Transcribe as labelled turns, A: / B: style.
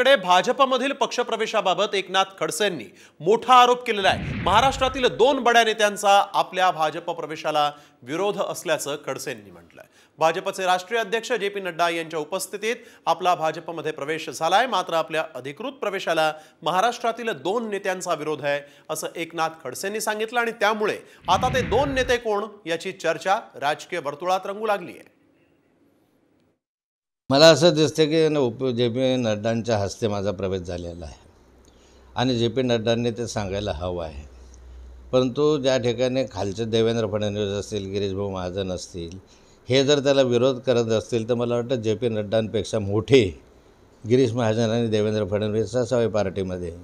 A: इकडे भाजपमधील पक्षप्रवेशाबाबत एकनाथ खडसेंनी मोठा आरोप केलेला आहे महाराष्ट्रातील दोन बड्या नेत्यांचा आपल्या भाजप प्रवेशाला विरोध असल्याचं खडसेंनी म्हटलंय भाजपचे राष्ट्रीय अध्यक्ष जे पी नड्डा यांच्या उपस्थितीत आपला भाजपमध्ये प्रवेश झालाय मात्र आपल्या अधिकृत प्रवेशाला महाराष्ट्रातील दोन नेत्यांचा विरोध आहे असं एकनाथ खडसेंनी सांगितलं आणि त्यामुळे आता ते दोन नेते कोण याची चर्चा राजकीय वर्तुळात रंगू लागली आहे
B: मला असं दिसतं की ना उप जे पी नड्डांच्या हस्ते माझा प्रवेश झालेला आहे आणि जे पी नड्डांनी ते सांगायला हवं आहे परंतु ज्या ठिकाणी खालचे देवेंद्र फडणवीस असतील भाऊ महाजन असतील हे जर त्याला विरोध करत असतील तर मला वाटतं जे पी नड्डांपेक्षा मोठे गिरीश महाजन आणि देवेंद्र फडणवीस असावे पार्टीमध्ये